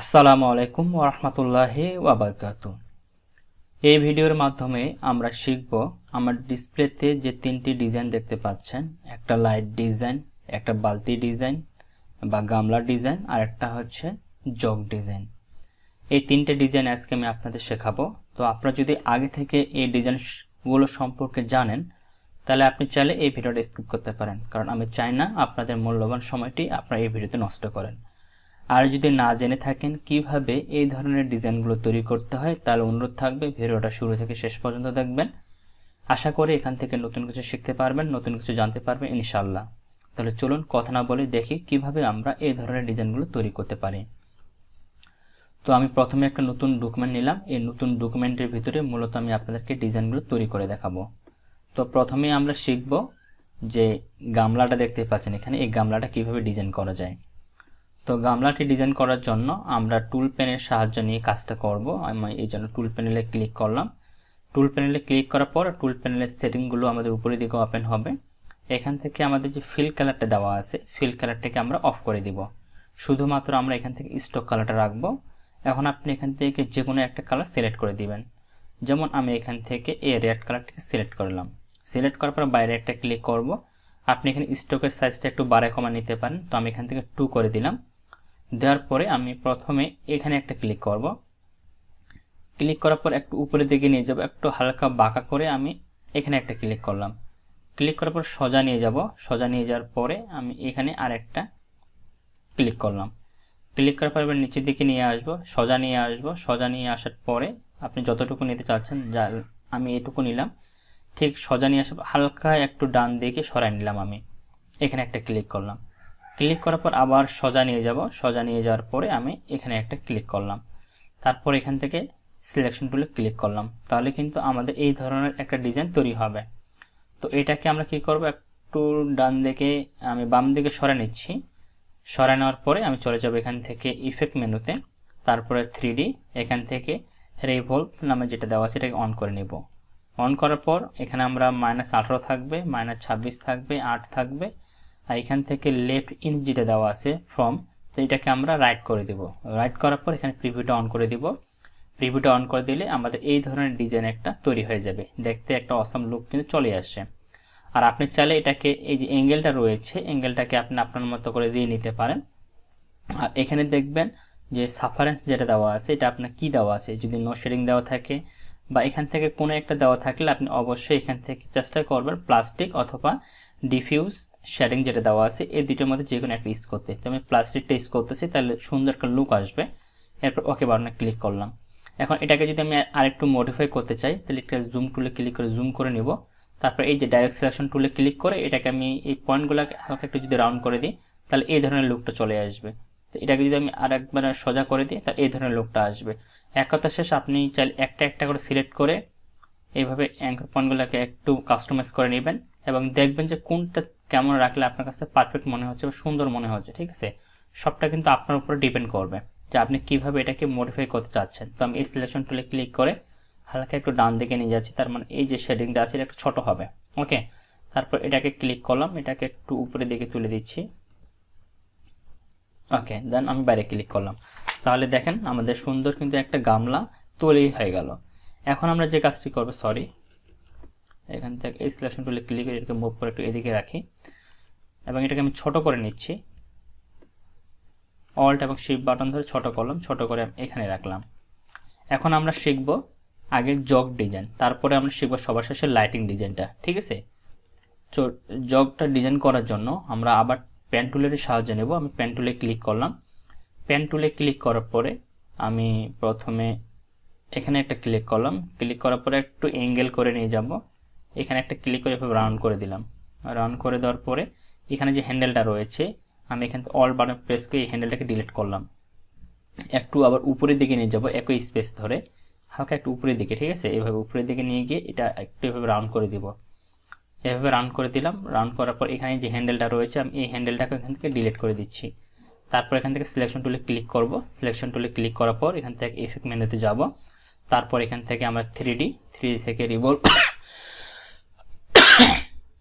আসসালামু আলাইকুম ওরহমতুল্লাহি ওবরকাত এই ভিডিওর মাধ্যমে আমরা শিখব আমার ডিসপ্লেতে যে তিনটি ডিজাইন দেখতে পাচ্ছেন একটা লাইট ডিজাইন একটা বালতি ডিজাইন বা গামলা ডিজাইন আর একটা হচ্ছে জগ ডিজাইন এই তিনটে ডিজাইন আজকে আমি আপনাদের শেখাবো তো আপনারা যদি আগে থেকে এই ডিজাইনগুলো সম্পর্কে জানেন তাহলে আপনি চাইলে এই ভিডিওটা স্কিপ করতে পারেন কারণ আমি চাই না আপনাদের মূল্যবান সময়টি আপনারা এই ভিডিওতে নষ্ট করেন আর যদি না জেনে থাকেন কিভাবে এই ধরনের ডিজাইনগুলো তৈরি করতে হয় তাহলে অনুরোধ থাকবে ভিডিওটা শুরু থেকে শেষ পর্যন্ত দেখবেন আশা করি এখান থেকে নতুন কিছু শিখতে পারবেন নতুন কিছু জানতে পারবেন ইনশাল্লাহ তাহলে চলুন কথা না বলে দেখি কিভাবে আমরা এই ধরনের ডিজাইনগুলো তৈরি করতে পারি তো আমি প্রথমে একটা নতুন ডকুমেন্ট নিলাম এই নতুন ডকুমেন্টের ভিতরে মূলত আমি আপনাদেরকে ডিজাইনগুলো তৈরি করে দেখাবো তো প্রথমে আমরা শিখব যে গামলাটা দেখতে পাচ্ছেন এখানে এই গামলাটা কিভাবে ডিজাইন করা যায় তো গামলাটি ডিজাইন করার জন্য আমরা টুল পেনের সাহায্য নিয়ে কাজটা করব আমি এই জন্য টুল প্যানেলে ক্লিক করলাম টুল প্যানেলে ক্লিক করার পর টুল প্যানেলের সেটিংগুলো আমাদের উপরের দিকে ওপেন হবে এখান থেকে আমাদের যে ফিল কালারটা দেওয়া আছে ফিল কালারটাকে আমরা অফ করে দিব শুধুমাত্র আমরা এখান থেকে স্টক কালারটা রাখবো এখন আপনি এখান থেকে যে কোনো একটা কালার সিলেক্ট করে দিবেন যেমন আমি এখান থেকে এ রেড কালারটাকে সিলেক্ট করলাম সিলেক্ট করার পর বাইরে একটা ক্লিক করব আপনি এখানে স্টকের সাইজটা একটু বাড়ায় কমা নিতে পারেন তো আমি এখান থেকে টু করে দিলাম দেওয়ার পরে আমি প্রথমে এখানে একটা ক্লিক করব ক্লিক করার পর একটু উপরের দিকে নিয়ে যাব একটু হালকা বাঁকা করে আমি এখানে একটা ক্লিক করলাম ক্লিক করার পর সোজা নিয়ে যাব সোজা নিয়ে যাওয়ার পরে আমি এখানে আরেকটা ক্লিক করলাম ক্লিক করার পর এবার নিচের দিকে নিয়ে আসব সোজা নিয়ে আসব সোজা নিয়ে আসার পরে আপনি যতটুকু নিতে চাচ্ছেন যা আমি এটুকু নিলাম ঠিক সোজা নিয়ে আসব হালকা একটু ডান দিকে সরাই নিলাম আমি এখানে একটা ক্লিক করলাম ক্লিক করার পর আবার সোজা নিয়ে যাব সোজা নিয়ে যাওয়ার পরে আমি এখানে একটা ক্লিক করলাম তারপর এখান থেকে সিলেকশন টুলে ক্লিক করলাম তাহলে কিন্তু আমাদের এই ধরনের একটা ডিজাইন তৈরি হবে তো এটাকে আমরা কি করব একটু ডান দিকে আমি বাম দিকে সরে নিচ্ছি সরে নেওয়ার পরে আমি চলে যাব এখান থেকে ইফেক্ট মেনুতে তারপরে থ্রি এখান থেকে রেভলভ নামে যেটা দেওয়া আছে এটাকে অন করে নেব অন করার পর এখানে আমরা মাইনাস আঠারো থাকবে মাইনাস ছাব্বিশ থাকবে আট থাকবে আর এখান থেকে লেফট ইন যেটা দেওয়া আছে ফ্রম তো এটাকে আমরা রাইট করে দেব রাইট করার পর এখানে প্রিভিউটা অন করে দিব প্রিভিউটা অন করে দিলে আমাদের এই ধরনের ডিজাইন একটা তৈরি হয়ে যাবে দেখতে একটা অসম লুক কিন্তু চলে আসছে আর আপনি চাইলে এটাকে এই যে অ্যাঙ্গেলটা রয়েছে অ্যাঙ্গেলটাকে আপনি আপনার মতো করে দিয়ে নিতে পারেন আর এখানে দেখবেন যে সাফারেন্স যেটা দেওয়া আছে এটা আপনার কি দেওয়া আছে যদি নো শেডিং দেওয়া থাকে বা এখান থেকে কোনো একটা দেওয়া থাকলে আপনি অবশ্যই এখান থেকে চেষ্টা করবেন প্লাস্টিক অথবা ডিফিউজ শেডিং যেটা দেওয়া আছে এই দুটোর মধ্যে যে কোনো একটা ইউজ করতে তো আমি প্লাস্টিকটা ইউজ করতেছি তাহলে সুন্দর একটা লুক আসবে এরপর ওকে বারণে ক্লিক করলাম এখন এটাকে যদি আমি আরেকটু মডিফাই করতে চাই তাহলে একটা জুম টুলে ক্লিক করে জুম করে নিব তারপর এই যে ডাইরেক্ট সিলেকশন টুলে ক্লিক করে এটাকে আমি এই পয়েন্টগুলোকে হালকা একটু যদি রাউন্ড করে দিই তাহলে এই ধরনের লুকটা চলে আসবে তো এটাকে যদি আমি আর একবার সোজা করে দিই তাহলে এই ধরনের লুকটা আসবে এক কথা শেষ আপনি চাইলে একটা একটা করে সিলেক্ট করে এইভাবে অ্যাঙ্কর পয়েন্টগুলোকে একটু কাস্টমাইজ করে নেবেন এবং দেখবেন যে কোনটা কেমন রাখলে আপনার কাছে পারফেক্ট মনে হচ্ছে বা সুন্দর মনে হচ্ছে ঠিক আছে সবটা কিন্তু আপনার উপরে ডিপেন্ড করবে যে আপনি কিভাবে এটাকে মডিফাই করতে চাচ্ছেন তো আমি এই সিলেকশন টুলে ক্লিক করে হালকা একটু ডান দিকে নিয়ে যাচ্ছি তার মানে এই যে শেডিংটা আছে এটা একটু ছোট হবে ওকে তারপর এটাকে ক্লিক করলাম এটাকে একটু উপরে দিকে তুলে দিচ্ছি ওকে দেন আমি বাইরে ক্লিক করলাম তাহলে দেখেন আমাদের সুন্দর কিন্তু একটা গামলা তৈরি হয়ে গেল এখন আমরা যে কাজটি করবো সরি এখান থেকে এই সিলেকশন টুলে ক্লিক করে এটাকে মুভ করে একটু এদিকে রাখি এবং এটাকে আমি ছোট করে নিচ্ছি অল্ট এবং শিফট বাটন ধরে ছোট করলাম ছোট করে এখানে রাখলাম এখন আমরা শিখব আগে জগ ডিজাইন তারপরে আমরা শিখব সবার শেষে লাইটিং ডিজাইনটা ঠিক আছে জগটা ডিজাইন করার জন্য আমরা আবার প্যান টুলের সাহায্য নেব আমি প্যান টুলে ক্লিক করলাম প্যান টুলে ক্লিক করার পরে আমি প্রথমে এখানে একটা ক্লিক করলাম ক্লিক করার পরে একটু অ্যাঙ্গেল করে নিয়ে যাব এখানে একটা ক্লিক করে এভাবে রাউন্ড করে দিলাম রাউন্ড করে দেওয়ার পরে এখানে যে হ্যান্ডেলটা রয়েছে আমি এখান থেকে অল বাটন প্রেস করে এই হ্যান্ডেলটাকে ডিলিট করলাম একটু আবার উপরের দিকে নিয়ে যাব একই স্পেস ধরে হালকা একটু উপরের দিকে ঠিক আছে এভাবে উপরের দিকে নিয়ে গিয়ে এটা একটু এভাবে রাউন্ড করে দিব এভাবে রাউন্ড করে দিলাম রাউন্ড করার পর এখানে যে হ্যান্ডেলটা রয়েছে আমি এই হ্যান্ডেলটাকে এখান থেকে ডিলিট করে দিচ্ছি তারপর এখান থেকে সিলেকশন টুলে ক্লিক করব সিলেকশন টুলে ক্লিক করার পর এখান থেকে এফেক্ট মেনুতে যাব তারপর এখান থেকে আমরা থ্রি ডি থ্রি থেকে রিভলভ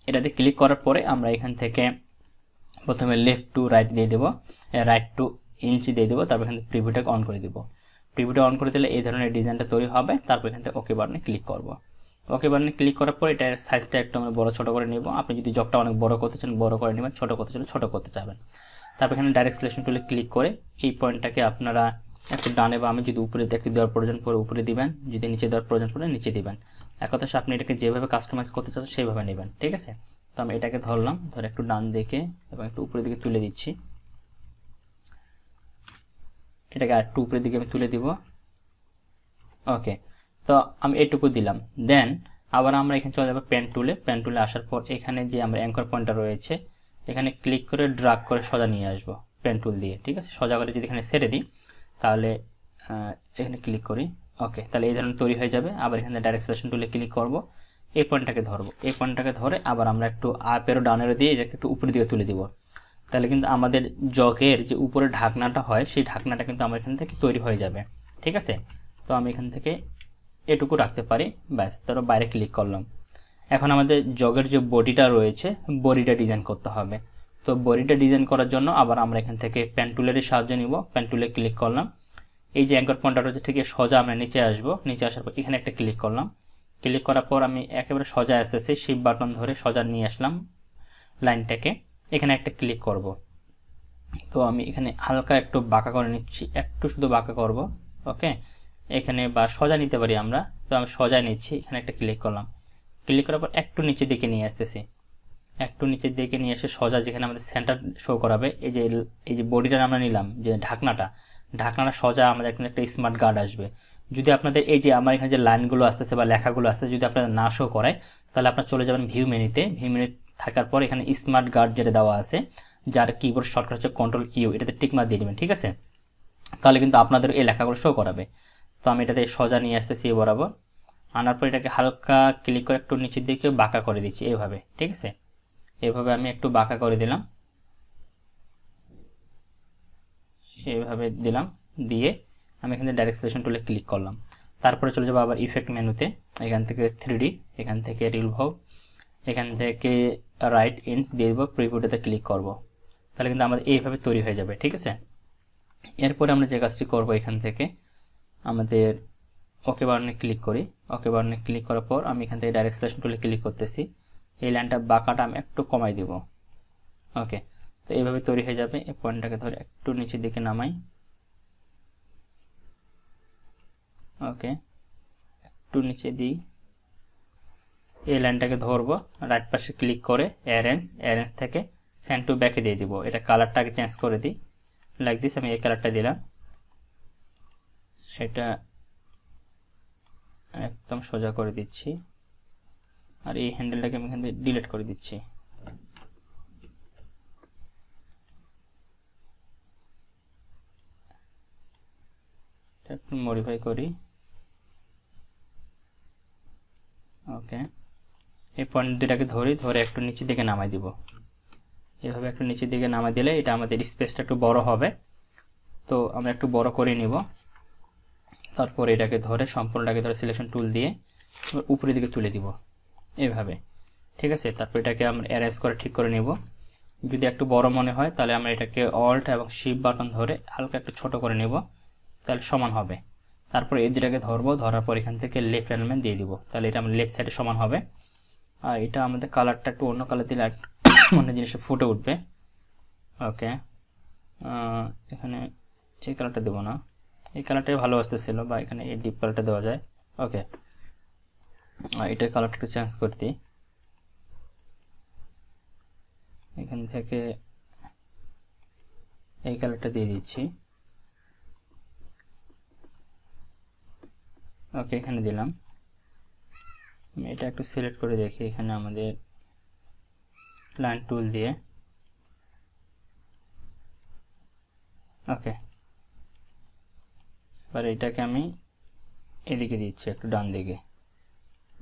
এটাতে ক্লিক করার পরে আমরা এখান থেকে প্রথমে লেফট টু রাইট দিয়ে দেবো রাইট টু ইঞ্চি দিয়ে দেবো তারপর এখান থেকে প্রিভিউটাকে অন করে দেবো প্রিভিউটা অন করে দিলে এই ধরনের ডিজাইনটা তৈরি হবে তারপর এখান থেকে ওকে বাটনে ক্লিক করব ওকে বাটনে ক্লিক করার পর এটার সাইজটা একটু আমরা বড়ো ছোটো করে নেব আপনি যদি জবটা অনেক বড় করতে চান বড় করে নেবেন ছোটো করতে চান ছোটো করতে চাবেন তারপর এখানে ডাইরেক্ট সিলেকশন টুলে ক্লিক করে এই পয়েন্টটাকে আপনারা একটু ডানে বা আমি যদি উপরে একটু দেওয়ার প্রয়োজন পড়ে উপরে দিবেন যদি নিচে দেওয়ার প্রয়োজন পড়ে নিচে দিবেন এক কথা আপনি এটাকে যেভাবে কাস্টমাইজ করতে চান সেইভাবে নেবেন ঠিক আছে তো আমি এটাকে ধরলাম ধর একটু ডান দেখে এবং একটু উপরের দিকে তুলে দিচ্ছি এটাকে আর একটু উপরের দিকে আমি তুলে দিব ওকে তো আমি এটুকু দিলাম দেন আবার আমরা এখানে চলে যাবো পেন টুলে পেন টুলে আসার পর এখানে যে আমরা অ্যাঙ্কর পয়েন্টটা রয়েছে এখানে ক্লিক করে ড্রাগ করে সোজা নিয়ে আসবো পেন টুল দিয়ে ঠিক আছে সোজা করে যদি এখানে সেরে দিই তাহলে এখানে ক্লিক করি ওকে তাহলে এই ধরনের তৈরি হয়ে যাবে আবার এখানে ডাইরেক্ট সিলেকশন টুলে ক্লিক করব এই পয়েন্টটাকে ধরবো এই পয়েন্টটাকে ধরে আবার আমরা একটু আপেরও ডাউনেরও দিয়ে এটাকে একটু উপরের দিকে তুলে দিব তাহলে কিন্তু আমাদের জগের যে উপরে ঢাকনাটা হয় সেই ঢাকনাটা কিন্তু আমার এখান থেকে তৈরি হয়ে যাবে ঠিক আছে তো আমি এখান থেকে এটুকু রাখতে পারি ব্যাস তারপর বাইরে ক্লিক করলাম এখন আমাদের জগের যে বডিটা রয়েছে বডিটা ডিজাইন করতে হবে তো বডিটা ডিজাইন করার জন্য আবার আমরা এখান থেকে প্যান্টুলের সাহায্য নিব প্যান্টুলে ক্লিক করলাম এই যে অ্যাঙ্কর পয়েন্টটা রয়েছে ঠিক সোজা আমরা নিচে আসবো নিচে আসার পর এখানে একটা ক্লিক করলাম ক্লিক করার পর আমি একেবারে সোজা আসতেছি শিপ বাটন ধরে সোজা নিয়ে আসলাম লাইনটাকে এখানে একটা ক্লিক করব তো আমি এখানে হালকা একটু বাঁকা করে নিচ্ছি একটু শুধু বাঁকা করব ওকে এখানে বা সোজা নিতে পারি আমরা তো আমি সোজা নিচ্ছি এখানে একটা ক্লিক করলাম ক্লিক করার পর একটু নিচে দিকে নিয়ে আসতেছি একটু নিচের দিকে নিয়ে এসে সোজা যেখানে আমাদের সেন্টার শো করাবে এই যে এই যে বডিটা আমরা নিলাম যে ঢাকনাটা ঢাকনাটা সোজা আমাদের এখানে একটা স্মার্ট গার্ড আসবে যদি আপনাদের এই যে আমার এখানে যে লাইনগুলো আসতেছে বা লেখাগুলো আসতেছে যদি আপনারা না শো করায় তাহলে আপনারা চলে যাবেন ভিউ মেনিতে ভিউ মেনু থাকার পর এখানে স্মার্ট গার্ড যেটা দেওয়া আছে যার কিবোর্ড শর্টকাট হচ্ছে কন্ট্রোল ইউ e এটাতে টিকমার দিয়ে দেবেন ঠিক আছে তাহলে কিন্তু আপনাদের এই লেখাগুলো শো করাবে তো আমি এটাতে সোজা নিয়ে আসতেছি বরাবর আনার পর এটাকে হালকা ক্লিক করে একটু নিচের দিকে বাঁকা করে দিচ্ছি এভাবে ঠিক আছে এভাবে আমি একটু বাঁকা করে দিলাম এইভাবে দিলাম দিয়ে আমি এখানে ডাইরেক্ট সিলেকশন টুলে ক্লিক করলাম তারপরে চলে যাবো আবার ইফেক্ট মেনুতে এখান থেকে থ্রি এখান থেকে রিলভভ এখান থেকে রাইট ইন্স দিয়ে দেবো প্রিভিউটাতে ক্লিক করব তাহলে কিন্তু আমাদের এইভাবে তৈরি হয়ে যাবে ঠিক আছে এরপরে আমরা যে কাজটি করব এখান থেকে আমাদের ওকে বারনে ক্লিক করি ওকে বারনে ক্লিক করার পর আমি এখান থেকে ডাইরেক্ট সিলেকশন টুলে ক্লিক করতেছি এই লাইনটা বাঁকাটা আমি একটু কমাই দিব ওকে তো এইভাবে তৈরি হয়ে যাবে এই পয়েন্টটাকে ধরে একটু নিচের দিকে নামাই ওকে একটু নিচে দিই এই লাইনটাকে ধরবো রাইট পাশে ক্লিক করে অ্যারেঞ্জ অ্যারেঞ্জ থেকে সেন্ড টু ব্যাকে দিয়ে দিব এটা কালারটাকে চেঞ্জ করে দিই লাইক দিস আমি এই কালারটা দিলাম এটা একদম সোজা করে দিচ্ছি আর এই হ্যান্ডেলটাকে আমি এখান থেকে ডিলিট করে দিচ্ছি মডিফাই করি ওকে এই পয়েন্ট ধরে ধরে একটু নিচের দিকে নামাই দিব এভাবে একটু নিচের দিকে নামাই দিলে এটা আমাদের স্পেসটা একটু বড় হবে তো আমরা একটু বড় করে নিব তারপর এটাকে ধরে সম্পূর্ণটাকে ধরে সিলেকশন টুল দিয়ে উপরের দিকে তুলে দিব এভাবে ঠিক আছে তারপর এটাকে আমরা অ্যারেঞ্জ করে ঠিক করে নিব যদি একটু বড় মনে হয় তাহলে আমরা এটাকে অল্ট এবং শিপ বাটন ধরে হালকা একটু ছোট করে নেবো তাহলে সমান হবে তারপর এই দুটাকে ধরবো ধরার পর এখান থেকে লেফট অ্যালিমেন্ট দিয়ে দিব তাহলে এটা আমার লেফট সাইডে সমান হবে আর এটা আমাদের কালারটা একটু অন্য কালার দিলে অন্য জিনিসটা ফুটে উঠবে ওকে এখানে এই কালারটা দেবো না এই কালারটাই ভালো আসতেছিল বা এখানে এই ডিপ কালারটা দেওয়া যায় ওকে আর এটার কালারটা একটু চেঞ্জ করে দিই এখান থেকে এই কালারটা দিয়ে দিচ্ছি ওকে এখানে দিলাম আমি এটা একটু সিলেক্ট করে দেখি এখানে আমাদের প্ল্যান টুল দিয়ে ওকে এবার এটাকে আমি এদিকে দিচ্ছি একটু ডান দিকে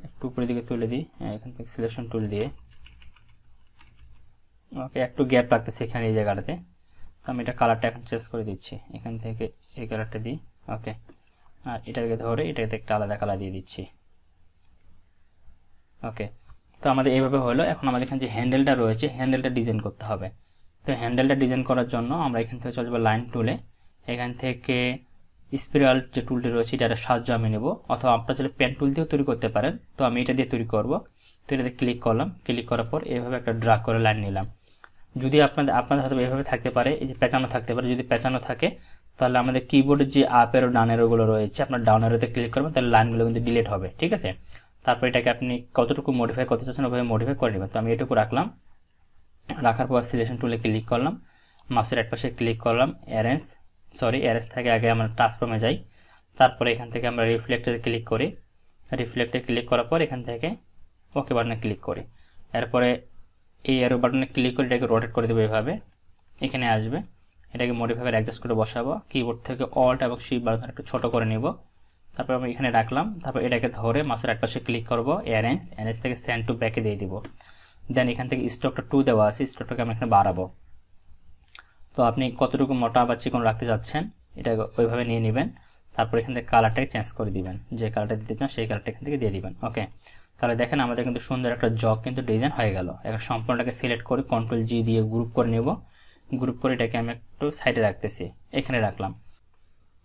একটু উপরের দিকে তুলে দিই হ্যাঁ, এখান থেকে সিলেকশন টুল দিয়ে ওকে একটু গ্যাপ লাগতেছে এখানে এই জায়গাটাতে আমি এটা কালারটা এখন চেঞ্জ করে দিচ্ছি এখান থেকে এই কালারটা দিই ওকে আর এটাকে ধরে এটাকে একটা আলাদা কালার দিয়ে দিচ্ছি ওকে তো আমাদের এইভাবে হলো এখন আমাদের এখানে যে হ্যান্ডেলটা রয়েছে হ্যান্ডেলটা ডিজাইন করতে হবে তো হ্যান্ডেলটা ডিজাইন করার জন্য আমরা এখান থেকে চলে লাইন টুলে এখান থেকে স্পিরাল যে টুলটি রয়েছে এটা সাহায্য আমি নেব অথবা আপনার চলে পেন টুল দিয়েও তৈরি করতে পারেন তো আমি এটা দিয়ে তৈরি করব তো এটাতে ক্লিক করলাম ক্লিক করার পর এভাবে একটা ড্রা করে লাইন নিলাম যদি আপনাদের আপনাদের হয়তো এভাবে থাকতে পারে এই যে পেঁচানো থাকতে পারে যদি পেঁচানো থাকে তাহলে আমাদের কিবোর্ডের যে আপের ডানের ওগুলো রয়েছে আপনার ডাউন এরোতে ক্লিক করবেন তাহলে লাইনগুলো কিন্তু ডিলিট হবে ঠিক আছে তারপর এটাকে আপনি কতটুকু মডিফাই করতে চাচ্ছেন ওভাবে মডিফাই করে নেবেন তো আমি এটুকু রাখলাম রাখার পর সিলেকশন টুলে ক্লিক করলাম মাউসের এক পাশে ক্লিক করলাম অ্যারেঞ্জ সরি অ্যারেঞ্জ থেকে আগে আমরা ট্রান্সফর্মে যাই তারপরে এখান থেকে আমরা রিফ্লেক্টে ক্লিক করি রিফ্লেক্টে ক্লিক করার পর এখান থেকে ওকে বাটনে ক্লিক করি এরপরে এই অ্যারো বাটনে ক্লিক করে এটাকে রোটেট করে দেবো এভাবে এখানে আসবে এটাকে মডিফায়ার অ্যাডজাস্ট করে বসাবো কিবোর্ড থেকে অল্ট এবং শিপ বাটন একটু ছোট করে নিব তারপর আমি এখানে রাখলাম তারপর এটাকে ধরে এক একপাশে ক্লিক করব অ্যারেঞ্জ অ্যারেঞ্জ থেকে স্যান্ড টু ব্যাকে দিয়ে দিব দেন এখান থেকে স্টকটা টু দেওয়া আছে স্টকটাকে আমি এখানে বাড়াবো তো আপনি কতটুকু মোটা বা চিকন রাখতে চাচ্ছেন এটা ওইভাবে নিয়ে নেবেন তারপর এখান থেকে কালারটাকে চেঞ্জ করে দিবেন যে কালারটা দিতে চান সেই কালারটা এখান থেকে দিয়ে দিবেন ওকে তাহলে দেখেন আমাদের কিন্তু সুন্দর একটা জগ কিন্তু ডিজাইন হয়ে গেল এখন সম্পূর্ণটাকে সিলেক্ট করে কন্ট্রোল জি দিয়ে গ্রুপ করে নেব গ্রুপ করে এটাকে আমি একটু সাইডে রাখতেছি এখানে রাখলাম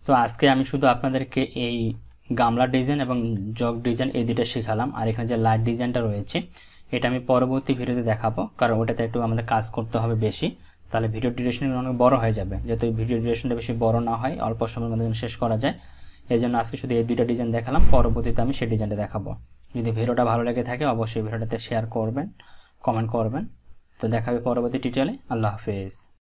তো আজকে আমি শুধু আপনাদেরকে এই গামলা ডিজাইন এবং জগ ডিজাইন এই দুটো শেখালাম আর এখানে যে লাইট ডিজাইনটা রয়েছে এটা আমি পরবর্তী ভিডিওতে দেখাবো কারণ ওটাতে একটু আমাদের কাজ করতে হবে বেশি তাহলে ভিডিও ডিউরেশন অনেক বড় হয়ে যাবে যেহেতু ভিডিও ডিউরেশনটা বেশি বড় না হয় অল্প সময়ের মধ্যে শেষ করা যায় এই জন্য আজকে শুধু এই দুইটা ডিজাইন দেখালাম পরবর্তীতে আমি সেই ডিজাইনটা দেখাবো যদি ভিডিওটা ভালো লেগে থাকে অবশ্যই ভিডিওটাতে শেয়ার করবেন কমেন্ট করবেন তো দেখাবে পরবর্তী টিউটোরিয়ালে আল্লাহ হাফেজ